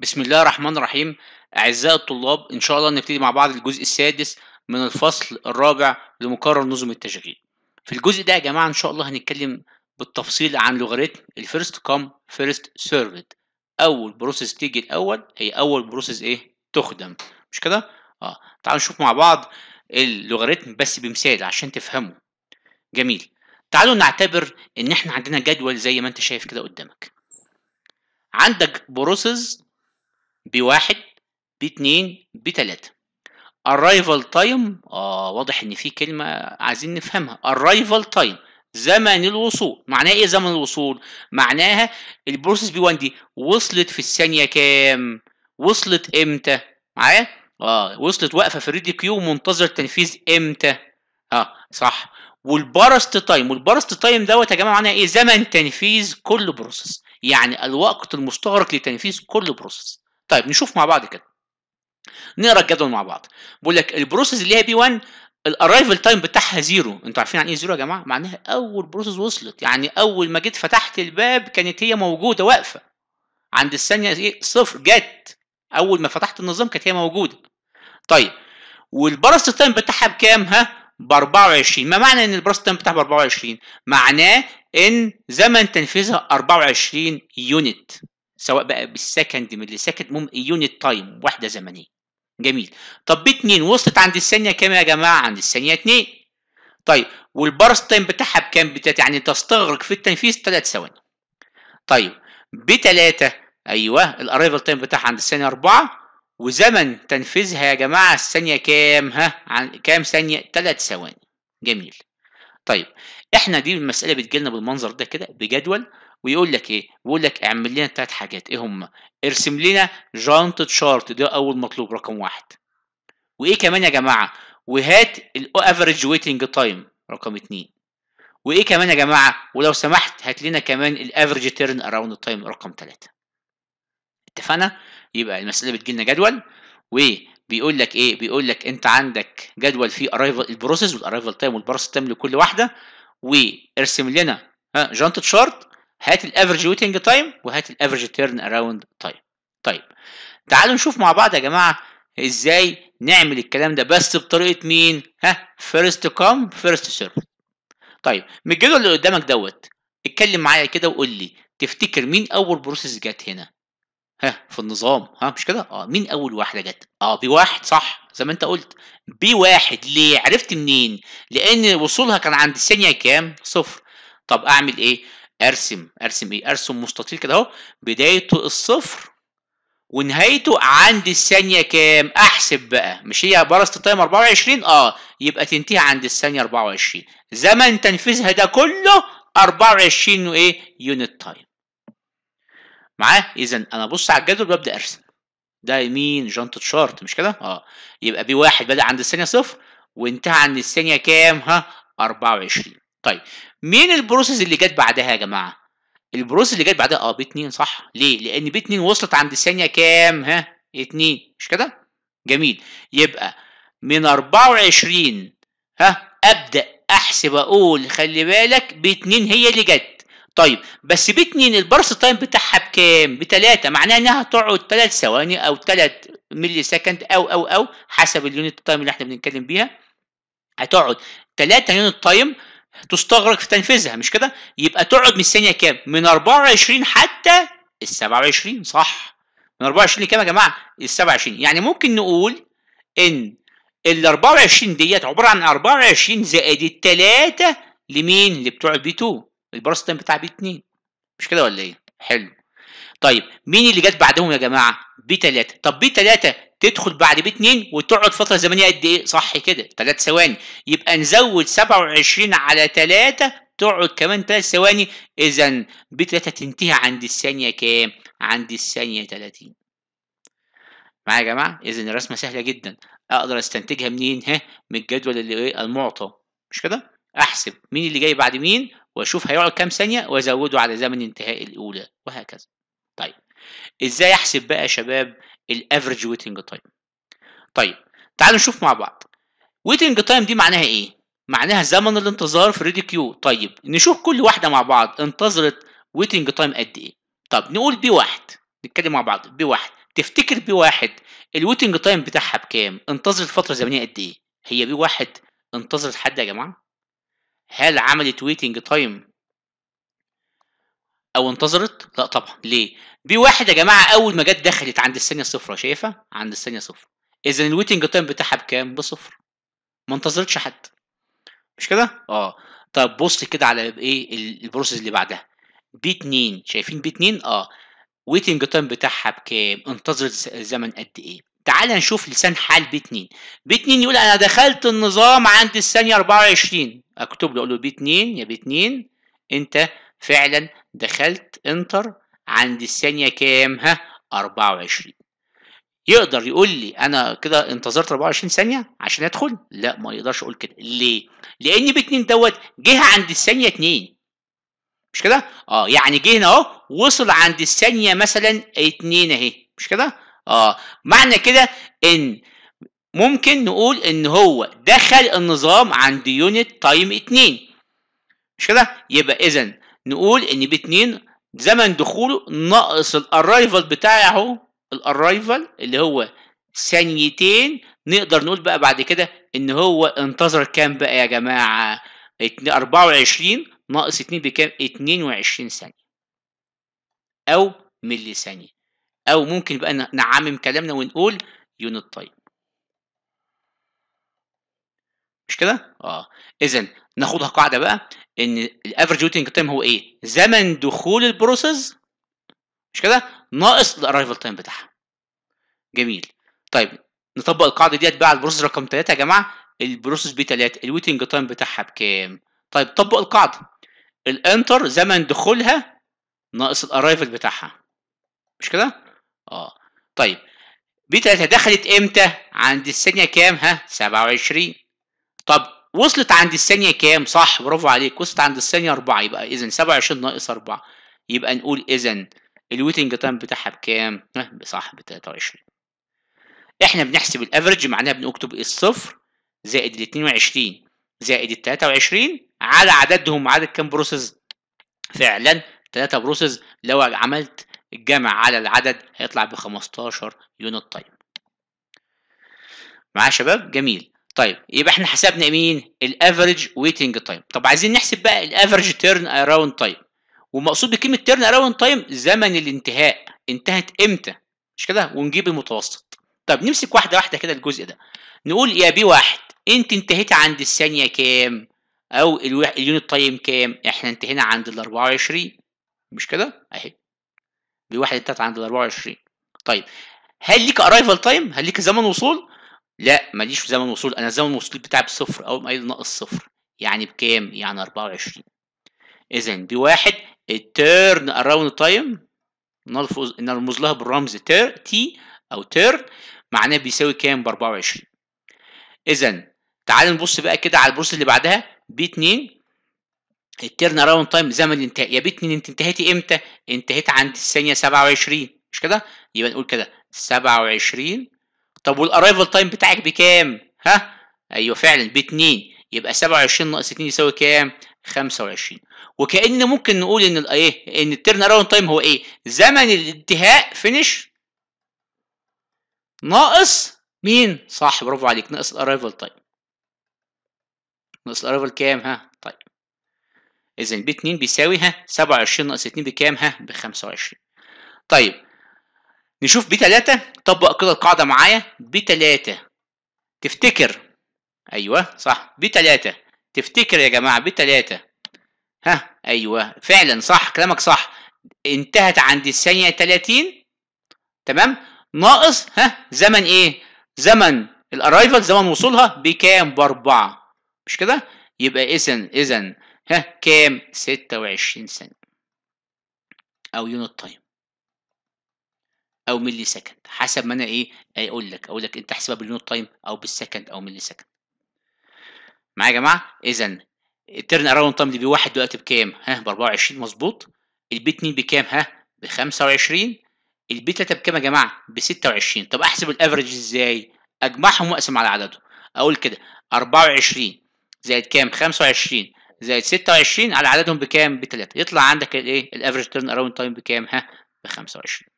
بسم الله الرحمن الرحيم أعزائي الطلاب إن شاء الله نبتدي مع بعض الجزء السادس من الفصل الرابع لمقرر نظم التشغيل في الجزء ده يا جماعة إن شاء الله هنتكلم بالتفصيل عن لوغاريتم الفيرست كام فيرست سيرفد أول بروسيس تيجي الأول هي أول بروسيس إيه تخدم مش كده؟ أه تعالوا نشوف مع بعض اللوغاريتم بس بمثال عشان تفهمه جميل تعالوا نعتبر إن إحنا عندنا جدول زي ما أنت شايف كده قدامك عندك بروسيس بواحد باتنين بتلاتة arrival تايم اه واضح ان في كلمه عايزين نفهمها arrival تايم زمن الوصول معناها ايه زمن الوصول معناها البروسيس بي 1 دي وصلت في الثانيه كام وصلت امتى معايا اه وصلت واقفه في الريدي كيو منتظر تنفيذ امتى اه صح والبرست تايم والبرست تايم دوت يا جماعه معناها ايه زمن تنفيذ كل بروسيس يعني الوقت المستغرق لتنفيذ كل بروسيس طيب نشوف مع بعض كده نقرا الجدول مع بعض بيقول لك البروسيس اللي هي بي 1 الارايفل تايم بتاعها زيرو انتوا عارفين يعني ايه زيرو يا جماعه معناها اول بروسيس وصلت يعني اول ما جيت فتحت الباب كانت هي موجوده واقفه عند الثانيه ايه صفر جت اول ما فتحت النظام كانت هي موجوده طيب والبرست تايم بتاعها بكام ها ب 24 ما معنى ان البرست تايم بتاعها ب 24 معناه ان زمن تنفيذها 24 يونت سواء بقى بالسكند ملي سكند مم يونت تايم واحده زمنيه جميل طب ب 2 وصلت عند الثانيه كام يا جماعه عند الثانيه 2 طيب والبارس تايم بتاعها بكام بتاعت يعني تستغرق في التنفيذ 3 ثواني طيب ب 3 ايوه الارايفل تايم بتاعها عند الثانيه 4 وزمن تنفيذها يا جماعه الثانيه كام ها عن كام ثانيه 3 ثواني جميل طيب احنا دي المساله بتجيلنا بالمنظر ده كده بجدول ويقول لك ايه بيقول لك اعمل لنا ثلاث حاجات ايه هم ارسم لنا جانت شارت ده اول مطلوب رقم واحد وايه كمان يا جماعه وهات الافريج ويتنج تايم رقم اثنين وايه كمان يا جماعه ولو سمحت هات لنا كمان الافريج تيرن اراوند تايم رقم ثلاثة اتفقنا يبقى المساله بتجي لنا جدول وبيقول لك ايه بيقول لك انت عندك جدول فيه ارايفل البروسيس والارايفل تايم والبارس تايم لكل واحده وارسم لنا ها جانت شارت هات الافرج ويتنج تايم وهات الافرج تيرن اراوند تايم طيب تعالوا نشوف مع بعض يا جماعه ازاي نعمل الكلام ده بس بطريقه مين ها فيرست كام فيرست سيرف طيب من الجدول اللي قدامك دوت اتكلم معايا كده وقول لي تفتكر مين اول بروسيس جت هنا ها في النظام ها مش كده اه مين اول واحده جت اه بي واحد صح زي ما انت قلت بي واحد ليه عرفت منين لان وصولها كان عند الثانيه كام صفر طب اعمل ايه ارسم ارسم ايه ارسم مستطيل كده اهو بدايته الصفر ونهايته عند الثانيه كام احسب بقى مش هي برست تايم 24 اه يبقى تنتهي عند الثانيه 24 زمن تنفيذها ده كله 24 وايه يونت تايم معاه اذا انا ابص على الجدول وابدا ارسم ده يمين جنطة شارت مش كده؟ اه يبقى بي واحد بدأ عند الثانية صفر وانتهى عند الثانية كام؟ ها 24 طيب مين البروسيس اللي جت بعدها يا جماعه البروسيس اللي جت بعدها اه ب 2 صح ليه لان ب 2 وصلت عند الثانيه كام ها 2 مش كده جميل يبقى من 24 ها ابدا احسب اقول خلي بالك ب 2 هي اللي جت طيب بس ب 2 البرس تايم بتاعها بكام ب 3 معناها انها هتقعد 3 ثواني او 3 ملي سكند او او او حسب اليونت تايم اللي احنا بنتكلم بيها هتقعد 3 يونت تايم تستغرق في تنفيذها مش كده يبقى تقعد من الثانيه كام من 24 حتى ال 27 صح من 24 لكام يا جماعه ال 27 يعني ممكن نقول ان ال 24 ديت عباره عن 24 زائد التلاتة لمين لبتوع البي 2 تايم بتاع بي 2 مش كده ولا ايه حلو طيب مين اللي جت بعدهم يا جماعه بي 3 طب بي 3 تدخل بعد بي 2 وتقعد فتره زمنيه قد ايه؟ صح كده 3 ثواني يبقى نزود 27 على 3 تقعد كمان 3 ثواني اذا بي 3 تنتهي عند الثانيه كام؟ عند الثانيه 30 معايا يا جماعه؟ اذا الرسمه سهله جدا اقدر استنتجها منين؟ ها من الجدول اللي ايه المعطى مش كده؟ احسب مين اللي جاي بعد مين واشوف هيقعد كام ثانيه وازوده على زمن انتهاء الاولى وهكذا. طيب ازاي احسب بقى يا شباب average ويتنج تايم طيب تعالوا نشوف مع بعض ويتنج تايم دي معناها ايه معناها زمن الانتظار في ريدي كيو طيب نشوف كل واحده مع بعض انتظرت ويتنج تايم قد ايه طب نقول بي واحد نتكلم مع بعض بي واحد تفتكر بي واحد الويتنج تايم بتاعها بكام انتظرت فتره زمنيه قد ايه هي بي واحد انتظرت حد يا جماعه هل عملت ويتنج تايم او انتظرت لا طبعا ليه بي واحد يا جماعه اول ما جت دخلت عند الثانيه صفر شايفها عند الثانيه صفر اذا الويتنج تايم بتاعها بكام بصفر ما انتظرتش حد مش كده اه طب بص كده على ايه البروسيس اللي بعدها بي 2 شايفين بي 2 اه ويتنج تايم بتاعها بكام انتظرت الزمن قد ايه تعال نشوف لسان حال بي 2 بي 2 يقول انا دخلت النظام عند الثانيه 24 اكتب له اقول له بي 2 يا بي 2 انت فعلا دخلت انتر عند الثانية كام ها 24 يقدر يقول لي انا كده انتظرت 24 ثانيه عشان ادخل لا ما يقدرش أقول كده ليه لان باتنين دوت جه عند الثانيه 2 مش كده اه يعني جه هنا اهو وصل عند الثانيه مثلا 2 اهي مش كده اه معنى كده ان ممكن نقول ان هو دخل النظام عند يونت تايم 2 مش كده يبقى اذا نقول ان بي 2 زمن دخوله ناقص الارايفل بتاعي اهو الارايفل اللي هو ثانيتين نقدر نقول بقى بعد كده ان هو انتظر كام بقى يا جماعه 24 ناقص 2 بكام 22 ثانيه او ملي ثانيه او ممكن بقى نعمم كلامنا ونقول يونت تايم طيب. مش كده اه اذا ناخدها قاعده بقى ان الافرج ويتنج تايم هو ايه؟ زمن دخول البروسيس مش كده؟ ناقص الارايفل تايم بتاعها. جميل. طيب نطبق القاعده ديت بقى على البروسيس رقم 3 يا جماعه البروسيس بي 3 الويتنج تايم بتاعها بكام؟ طيب طبق القاعده الانتر زمن دخولها ناقص الارايفل بتاعها مش كده؟ اه طيب بي 3 دخلت امتى؟ عند الثانيه كام؟ ها 27 طب وصلت عند الثانيه كام صح برافو عليك وصلت عند الثانيه 4 يبقى اذا 27 ناقص 4 يبقى نقول اذا الويتنج تايم بتاعها بكام صح ب 23 احنا بنحسب الافريج معناها بنكتب الصفر زائد ال 22 زائد ال 23 على عددهم عدد كام بروسيس فعلا 3 بروسيس لو عملت الجمع على العدد هيطلع ب 15 يونت تايم معايا شباب جميل طيب يبقى احنا حسبنا مين الافريج ويتنج تايم طب عايزين نحسب بقى الافريج تيرن اراوند تايم ومقصود بكلمه تيرن اراوند تايم زمن الانتهاء انتهت امتى مش كده ونجيب المتوسط طب نمسك واحده واحده كده الجزء ده نقول يا بي واحد انت انتهيت عند الثانيه كام او اليونت تايم طيب كام احنا انتهينا عند ال 24 مش كده اهي بي واحد انتهت عند ال 24 طيب هل ليك ارايفل تايم هل ليك زمن وصول لا ماليش في زمن وصول انا زمن وصول بتاعي بصفر اول ما ناقص صفر يعني بكام يعني 24 اذا دي واحد التيرن اراوند تايم نرمز لها بالرمز تير تي او تيرن معناه بيساوي كام ب 24 اذا تعال نبص بقى كده على البروسيس اللي بعدها بي 2 التيرن اراوند تايم زمن الانتهاء يا بي 2 انت انتهيتي امتى؟ انتهيت عند الثانيه 27 مش كده؟ يبقى نقول كده 27 طب والارايفل تايم بتاعك بكام ها ايوه فعلا ب 2 يبقى 27 ناقص 2 يساوي كام 25 وكان ممكن نقول ان الايه ان التيرن اراوند تايم هو ايه زمن الانتهاء فينيش ناقص مين صح برافو عليك ناقص الارايفل تايم ناقص الارايفل كام ها طيب اذا ب 2 بيساوي ها 27 ناقص 2 بكام ها ب 25 طيب نشوف بي 3 طبق كده القاعده معايا بي 3 تفتكر ايوه صح بي 3 تفتكر يا جماعه بي 3 ها ايوه فعلا صح كلامك صح انتهت عند الثانيه 30 تمام ناقص ها زمن ايه زمن الارايفل زمن وصولها بكام باربعه مش كده يبقى اذا اذا ها كام 26 ثانيه او يونت تايم او ملي سكند حسب ما انا ايه آه، اقول لك اقول لك انت احسبها باليونت تايم او بالسكند او ملي سكند معايا يا جماعه اذا الترن اراوند تايم بي بواحد دلوقتي بكام ها ب 24 مظبوط البي 2 بكام ها ب 25 البي 3 بكام يا جماعه ب 26 طب احسب الافرج ازاي اجمعهم واقسم على عددهم اقول كده 24 زائد كام 25 زائد 26 على عددهم بكام ب 3 يطلع عندك الايه الافرج ترن اراوند تايم بكام ها ب 25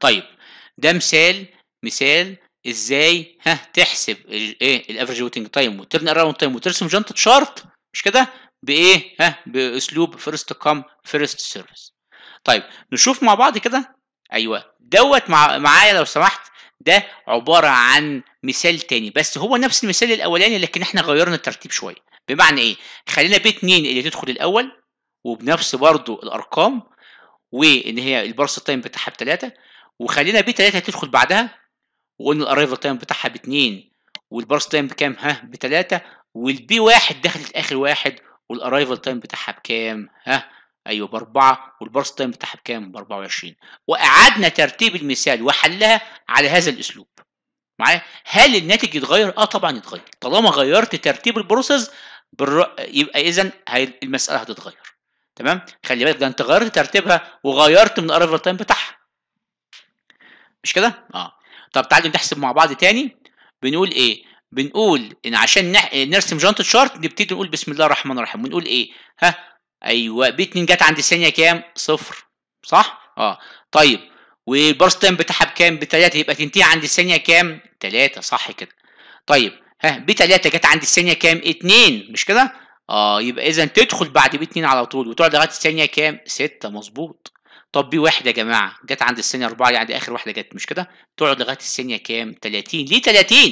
طيب ده مثال مثال ازاي ها تحسب ايه الافرج ويتنج تايم وترن اراوند تايم وترسم جنطه شارت مش كده بايه ها باسلوب فيرست كام فيرست سيرفيس طيب نشوف مع بعض كده ايوه دوت معايا لو سمحت ده عباره عن مثال تاني بس هو نفس المثال الاولاني لكن احنا غيرنا الترتيب شويه بمعنى ايه خلينا ب 2 اللي تدخل الاول وبنفس برضو الارقام وان هي البارس تايم بتاعها بثلاثه وخلينا بي 3 تدخل بعدها وقلنا الارايفل تايم بتاعها 2 والبرس تايم بكام ها 3 والبي 1 دخلت اخر واحد والارايفل تايم بتاعها بكام ها ايوه 4 والبرس تايم بتاعها بكام ب 24 واعدنا ترتيب المثال وحلها على هذا الاسلوب معايا هل الناتج يتغير اه طبعا يتغير طالما غيرت ترتيب البروسيس بالر... يبقى اذا المساله هتتغير تمام خلي بالك ده انت غيرت ترتيبها وغيرت من الاريفال تايم بتاعها مش كده اه طب تعالى نحسب مع بعض تاني بنقول ايه بنقول ان عشان نح... نرسم جانت شارت نبتدي نقول بسم الله الرحمن الرحيم ونقول ايه ها ايوه بي 2 جت عند الثانيه كام صفر صح اه طيب والبارس تايم بتاعها بكام بتلاته يبقى تنتهي عند الثانيه كام تلاته صح كده طيب ها بي 3 جت عند الثانيه كام اتنين مش كده اه يبقى اذا تدخل بعد بي 2 على طول وتقعد لغايه الثانيه كام؟ 6 مظبوط طب بي 1 يا جماعه جت عند الثانيه 4 يعني اخر واحده جت مش كده؟ تقعد لغايه الثانيه كام؟ 30 ليه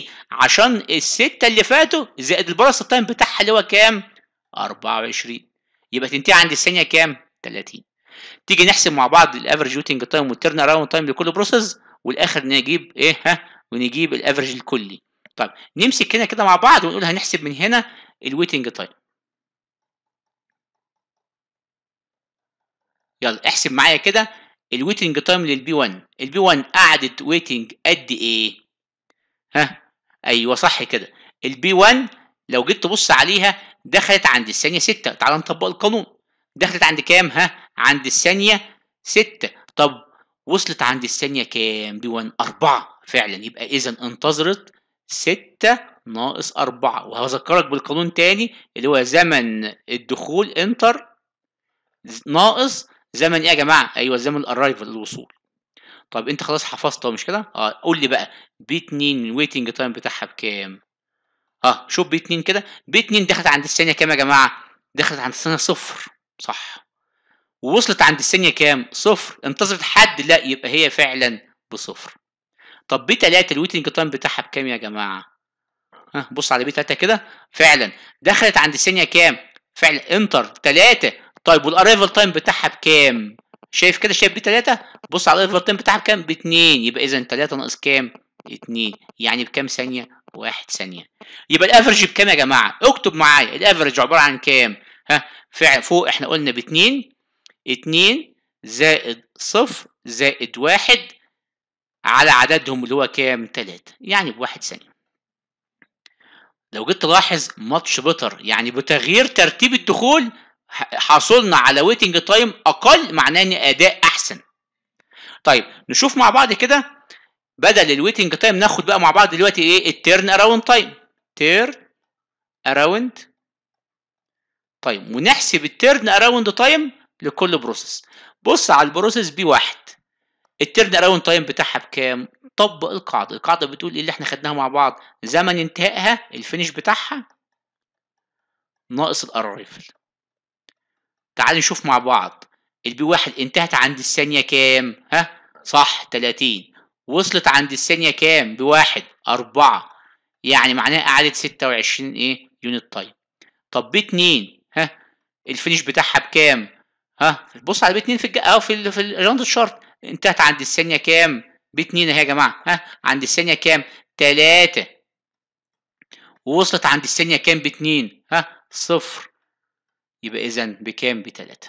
30؟ عشان السته اللي فاتوا زائد البرس التايم بتاعها اللي هو كام؟ 24 يبقى تنتهي عند الثانيه كام؟ 30 تيجي نحسب مع بعض الافرج ويتنج تايم والترن اراوند تايم لكل بروسيس والاخر نجيب ايه ها ونجيب الافرج الكلي طيب نمسك هنا كده مع بعض ونقول هنحسب من هنا الويتنج تايم يلا احسب معايا كده الويتنج تايم للبي 1 البي 1 قعدت ويتنج قد ايه ها ايوه صح كده البي 1 لو جيت تبص عليها دخلت عند الثانيه 6 تعال نطبق القانون دخلت عند كام ها عند الثانيه 6 طب وصلت عند الثانيه كام بي 1 4 فعلا يبقى اذا انتظرت 6 ناقص 4 وهذكرك بالقانون تاني اللي هو زمن الدخول انتر ناقص زمن ايه يا جماعه ايوه زمن الارايفل الوصول طب انت خلاص حفظتها مش كده اه قول لي بقى بي 2 الويتنج تايم بتاعها بكام اه شوف بي 2 كده بي 2 دخلت عند الثانيه كام يا جماعه دخلت عند الثانيه صفر صح ووصلت عند الثانيه كام صفر انتظرت حد لا يبقى هي فعلا بصفر طب بي 3 الويتنج تايم بتاعها بكام يا جماعه ها بص على بي 3 كده فعلا دخلت عند الثانيه كام فعلا انتر 3 طيب والارايفل تايم بتاعها بكام؟ شايف كده شايف دي 3 بص على الارايفل تايم بتاعها بكام؟ ب 2 يبقى اذا 3 ناقص كام؟ 2 يعني بكام ثانيه؟ 1 ثانيه يبقى الافرج بكام يا جماعه؟ اكتب معايا الافرج عباره عن كام؟ ها فوق احنا قلنا ب 2 2 زائد صفر زائد 1 على عددهم اللي هو كام؟ 3 يعني ب 1 ثانيه لو جيت تلاحظ ماتش بيتر يعني بتغيير ترتيب الدخول حصلنا على ويتنج تايم اقل معناه ان اداء احسن طيب نشوف مع بعض كده بدل الويتنج تايم ناخد بقى مع بعض دلوقتي ايه التيرن اراوند تايم تيرن اراوند تايم ونحسب التيرن اراوند تايم لكل بروسيس بص على البروسيس بي واحد التيرن اراوند تايم بتاعها بكام طبق القاعده القاعده بتقول ايه اللي احنا خدناها مع بعض زمن انتهائها الفينش بتاعها ناقص الارايفل تعالوا نشوف مع بعض البي واحد انتهت عند الثانية كام؟ ها؟ صح 30 وصلت عند الثانية كام؟ بواحد أربعة يعني معناها قعدت 26 إيه؟ يونت تايم طيب. طب بي 2 ها؟ الفينش بتاعها بكام؟ ها؟ بص على بي 2 في الج... أو في ال... في الراوند شارت انتهت عند الثانية كام؟ بي 2 أهي يا جماعة ها؟ عند الثانية كام؟ 3 ووصلت عند الثانية كام 2 ها؟ صفر يبقى اذا بكام 3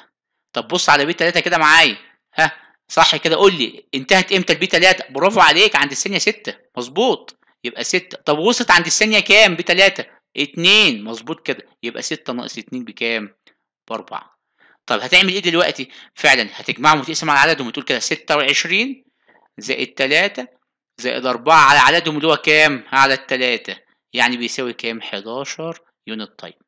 طب بص على بي 3 كده معايا ها صح كده قول لي انتهت امتى البي 3 برافو عليك عند الثانيه 6 مظبوط يبقى 6 طب وصلت عند الثانيه كام بي 3 2 مظبوط كده يبقى 6 ناقص 2 بكام ب 4 طب هتعمل ايه دلوقتي فعلا هتجمعهم وتقسم على عددهم وتقول كده 26 زائد 3 زائد 4 على عددهم اللي هو كام على 3 يعني بيساوي كام 11 يونت تايم طيب.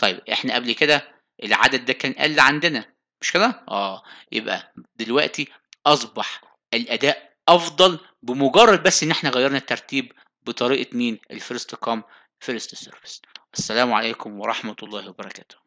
طيب احنا قبل كده العدد ده كان قل عندنا مش كده؟ اه يبقى دلوقتي اصبح الاداء افضل بمجرد بس ان احنا غيرنا الترتيب بطريقه مين؟ الفيرست كام فيرست سيرفيس. السلام عليكم ورحمه الله وبركاته.